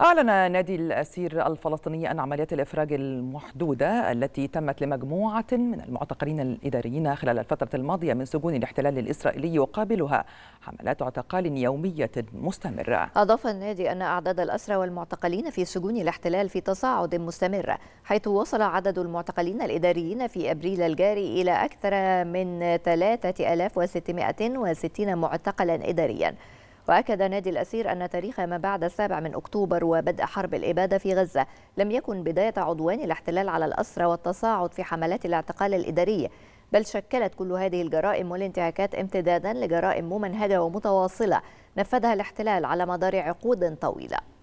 أعلن نادي الأسير الفلسطيني أن عمليات الإفراج المحدودة التي تمت لمجموعة من المعتقلين الإداريين خلال الفترة الماضية من سجون الاحتلال الإسرائيلي يقابلها حملات اعتقال يومية مستمرة أضاف النادي أن أعداد الأسرى والمعتقلين في سجون الاحتلال في تصاعد مستمر حيث وصل عدد المعتقلين الإداريين في أبريل الجاري إلى أكثر من 3660 معتقلا إداريا وأكد نادي الأسير أن تاريخ ما بعد السابع من أكتوبر وبدء حرب الإبادة في غزة لم يكن بداية عدوان الاحتلال على الأسرى والتصاعد في حملات الاعتقال الإدارية بل شكلت كل هذه الجرائم والانتهاكات امتدادا لجرائم ممنهجة ومتواصلة نفذها الاحتلال على مدار عقود طويلة